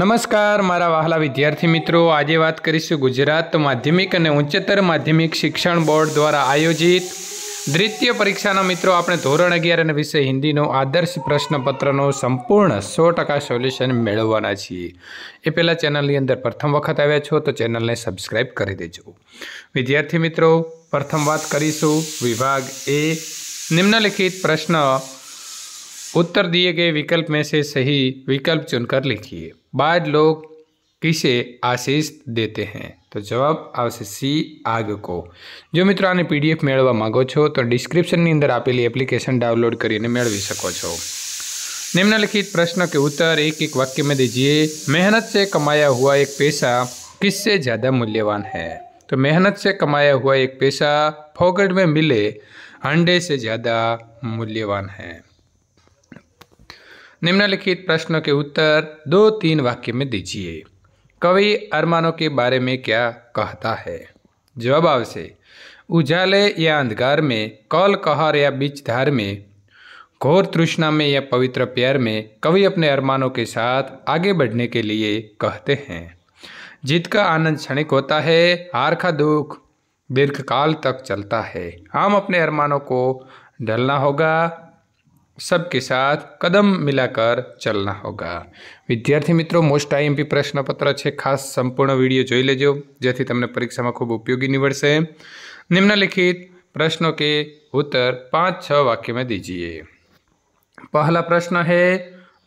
નમસ્કાર મારા વહાલા વિદ્યાર્થી મિત્રો આજે વાત કરીશું ગુજરાત માધ્યમિક અને ઉચ્ચતર માધ્યમિક શિક્ષણ બોર્ડ દ્વારા આયોજિત દ્વિતીય પરીક્ષાના મિત્રો આપણે ધોરણ અગિયાર અને વિષય હિન્દીનો આદર્શ પ્રશ્નપત્રનો સંપૂર્ણ સો ટકા સોલ્યુશન મેળવવાના છીએ એ પહેલાં ચેનલની અંદર પ્રથમ વખત આવ્યા છો તો ચેનલને સબસ્ક્રાઈબ કરી દેજો વિદ્યાર્થી મિત્રો પ્રથમ વાત કરીશું વિભાગ એ નિમ્નલિખિત પ્રશ્ન उत्तर दिए गए विकल्प में से सही विकल्प चुनकर लिखिए बाद लोग किसे आशीष देते हैं तो जवाब આવશે સી આગકો જો મિત્રો આને પીડીએફ मेलवा માગો छो तो डिस्क्रिप्शन अंदर आपेली एप्लिकेशन डाउनलॉड कर મેળવી सको છો निम्नलिखित પ્રશ્ન के उत्तर एक एक वाक्य में दीजिए मेहनत से कमाया हुआ एक पैसा किससे ज़्यादा मूल्यवान है तो मेहनत से कमाया हुआ एक पैसा फोकट में मिले अंडे से ज़्यादा मूल्यवान है निम्नलिखित प्रश्नों के उत्तर दो तीन वाक्य में दीजिए कवि अरमानों के बारे में क्या कहता है जवाब आवश्य उजाले या अंधकार में कौल कहर या बीच धार में घोर तृष्णा में या पवित्र प्यार में कवि अपने अरमानों के साथ आगे बढ़ने के लिए कहते हैं जीत का आनंद क्षणिक होता है हार का दुख दीर्घकाल तक चलता है हम अपने अरमानों को ढलना होगा सबके साथ कदम मिलाकर चलना होगा विद्यार्थी मित्रों मोस्ट आई एम पी प्रश्न पत्र है खास संपूर्ण वीडियो जो लैजो जैसे परीक्षा में खूब उपयोगी निवड़ से निम्नलिखित प्रश्नों के उत्तर पाँच छ वाक्य में दीजिए पहला प्रश्न है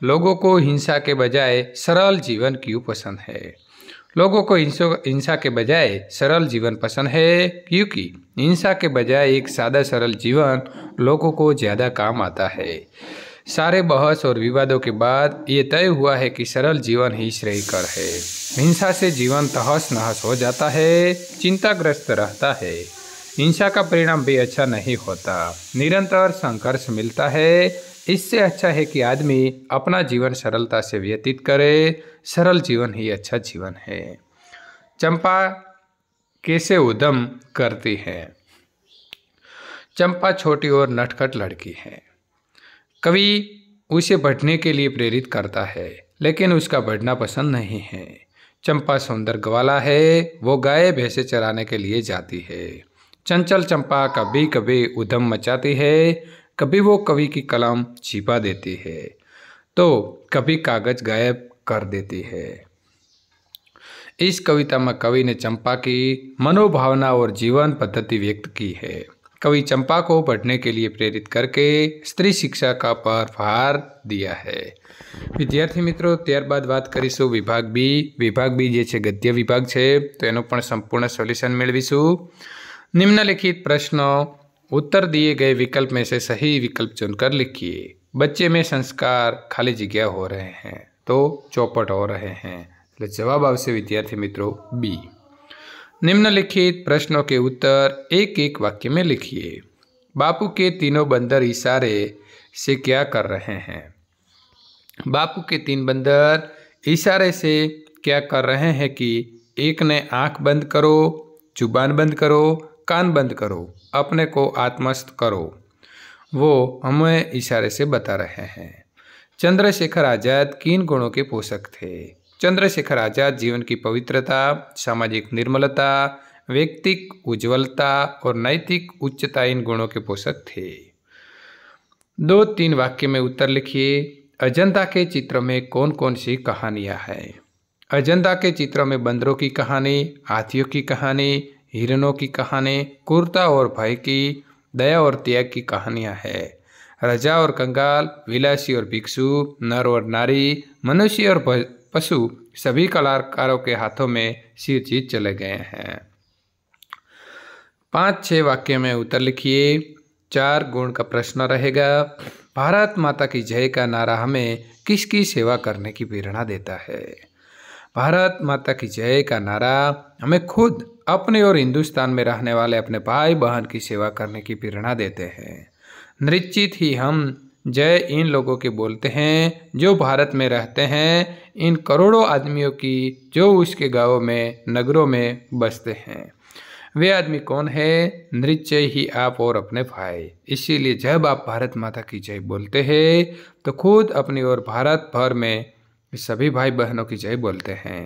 लोगों को हिंसा के बजाय सरल जीवन क्यों पसंद है लोगों को हिंसा के बजाय सरल जीवन पसंद है क्योंकि हिंसा के बजाय एक सादा सरल जीवन लोगों को ज़्यादा काम आता है सारे बहस और विवादों के बाद ये तय हुआ है कि सरल जीवन ही श्रेयकर है हिंसा से जीवन तहस नहस हो जाता है चिंताग्रस्त रहता है हिंसा का परिणाम भी अच्छा नहीं होता निरंतर संघर्ष मिलता है इससे अच्छा है कि आदमी अपना जीवन सरलता से व्यतीत करे सरल जीवन ही अच्छा जीवन है चंपा कैसे उदम करती है चंपा छोटी और नटखट लड़की है कवि उसे बढ़ने के लिए प्रेरित करता है लेकिन उसका बढ़ना पसंद नहीं है चंपा सुंदर ग्वाला है वो गाय भैंसे चराने के लिए जाती है चंचल चंपा कभी कभी उधम मचाती है कभी वो कवि की कलाम छिपा देती है तो कभी कागज गायब कर देती है इस कविता में कवि ने चंपा की मनोभावना और जीवन पद्धति व्यक्त की है कवि चंपा को पढ़ने के लिए प्रेरित करके स्त्री शिक्षा का प्रभार भार दिया है विद्यार्थी मित्रों વાત કરીશું વિભાગ विभाग बी બી જે છે गद्य विभाग છે तो એનું પણ સંપૂર્ણ સોલ્યુશન મેળવીશું નિમ્નલિખિત उत्तर दिए गए विकल्प में से सही विकल्प चुनकर लिखिए बच्चे में संस्कार खाली जगह हो रहे हैं तो चौपट हो रहे हैं तो जवाब આવશે विद्यार्थी मित्रों बी निम्नलिखित प्रश्नों के उत्तर एक एक वाक्य में लिखिए बापू के तीनों बंदर इशारे से क्या कर रहे हैं बापू के तीन बंदर इशारे से क्या कर रहे हैं कि एक ने आंख बंद करो जुबान बंद करो कान बंद करो अपने को आत्मस्थ करो वो हमें इशारे से बता रहे हैं चंद्रशेखर आज़ाद किन गुणों के पोषक थे चंद्रशेखर आज़ाद जीवन की पवित्रता सामाजिक निर्मलता व्यक्तिक उज्ज्वलता और नैतिक उच्चता इन गुणों के पोषक थे दो तीन वाक्य में उत्तर लिखिए अजंता के चित्र में कौन कौन सी कहानियाँ हैं अजंता के चित्र में बंदरों की कहानी हाथियों की कहानी हिरनों की कहानी कुर्ता और भाई की दया और त्याग की कहानियाँ है रजा और कंगाल विलासी और भिक्षु नर और नारी मनुष्य और पशु सभी कलाकारों के हाथों में सिर चीज चले गए हैं पांच छह वाक्य में उत्तर लिखिए चार गुण का प्रश्न रहेगा भारत माता की जय का नारा हमें किसकी सेवा करने की प्रेरणा देता है भारत माता की जय का नारा हमें खुद अपने और हिंदुस्तान में रहने वाले अपने भाई बहन की सेवा करने की प्रेरणा देते हैं निश्चित ही हम जय इन लोगों के बोलते हैं जो भारत में रहते हैं इन करोड़ों आदमियों की जो उसके गांवों में नगरों में बसते हैं वे आदमी कौन है निश्चय ही आप और अपने भाई इसीलिए जब आप भारत माता की जय बोलते हैं तो खुद अपनी और भारत भर में सभी भाई बहनों की जय बोलते हैं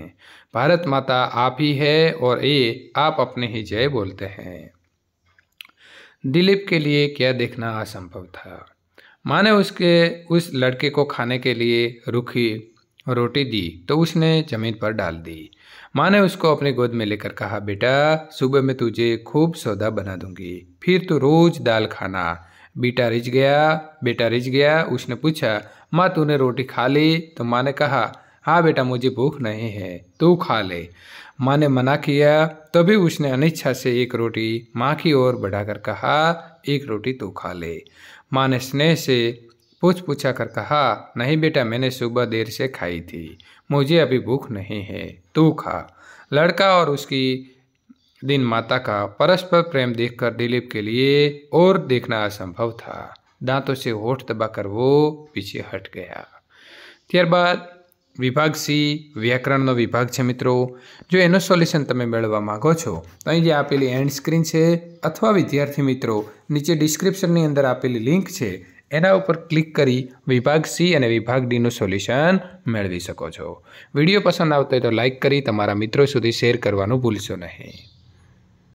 भारत माता आप ही है और ये आप अपने ही जय बोलते हैं दिलीप के लिए क्या देखना असंभव था माँ ने उसके उस लड़के को खाने के लिए रुखी रोटी दी तो उसने जमीन पर डाल दी माँ ने उसको अपनी गोद में लेकर कहा बेटा सुबह में तुझे खूब सौदा बना दूंगी फिर तू तो रोज दाल खाना बेटा रिझ गया बेटा रिझ गया उसने पूछा माँ तूने रोटी खा ली तो माँ ने कहा हाँ बेटा मुझे भूख नहीं है तू खा ले माँ ने मना किया तभी उसने अनिच्छा से एक रोटी माँ की ओर बढ़ाकर कहा एक रोटी तू खा ले माँ ने स्नेह से पूछ पूछा कर कहा नहीं बेटा मैंने सुबह देर से खाई थी मुझे अभी भूख नहीं है तू खा लड़का और उसकी दिन माता का परस्पर प्रेम देखकर दिलीप के लिए और देखना असंभव था दांतों से होठ दबाकर वो पीछे हट गया ત્યારબાદ વિભાગ સી વ્યાકરણનો વિભાગ છે મિત્રો જો એનું સોલ્યુશન તમે મેળવવા માગો છો તો અહીં જે આપેલી એન્ડ સ્ક્રીન છે અથવા વિદ્યાર્થી મિત્રો નીચે ડિસ્ક્રિપ્શનની અંદર આપેલી લિંક છે એના ઉપર ક્લિક કરી વિભાગ સી અને વિભાગ ડીનું સોલ્યુશન મેળવી શકો છો વિડીયો પસંદ આવતો હોય તો લાઇક કરી તમારા મિત્રો સુધી શેર કરવાનું ભૂલશો નહીં